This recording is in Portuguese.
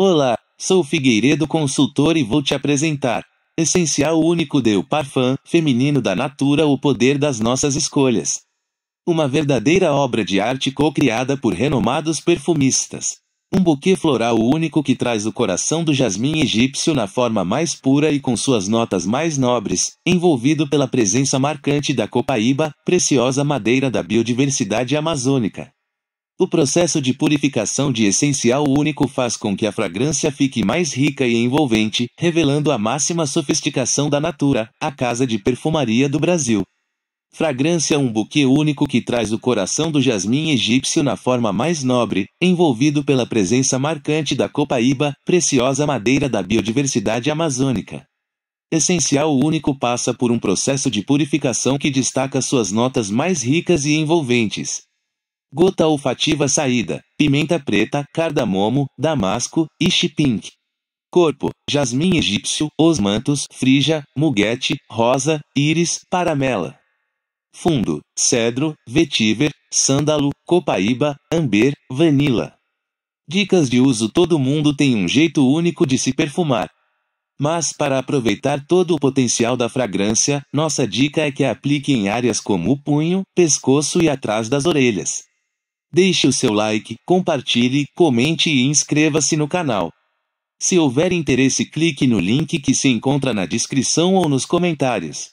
Olá, sou Figueiredo Consultor e vou te apresentar. Essencial único Deu Parfum, feminino da Natura O Poder das Nossas Escolhas. Uma verdadeira obra de arte co-criada por renomados perfumistas. Um buquê floral único que traz o coração do jasmim egípcio na forma mais pura e com suas notas mais nobres, envolvido pela presença marcante da copaíba, preciosa madeira da biodiversidade amazônica. O processo de purificação de essencial único faz com que a fragrância fique mais rica e envolvente, revelando a máxima sofisticação da Natura, a casa de perfumaria do Brasil. Fragrância é um buquê único que traz o coração do jasmim egípcio na forma mais nobre, envolvido pela presença marcante da copaíba, preciosa madeira da biodiversidade amazônica. Essencial único passa por um processo de purificação que destaca suas notas mais ricas e envolventes, Gota olfativa saída, pimenta preta, cardamomo, damasco e pink. Corpo, jasmim egípcio, osmantos, frija, muguete, rosa, íris, paramela. Fundo, cedro, vetiver, sândalo, copaíba, amber, vanila. Dicas de uso Todo mundo tem um jeito único de se perfumar. Mas para aproveitar todo o potencial da fragrância, nossa dica é que aplique em áreas como o punho, pescoço e atrás das orelhas. Deixe o seu like, compartilhe, comente e inscreva-se no canal. Se houver interesse, clique no link que se encontra na descrição ou nos comentários.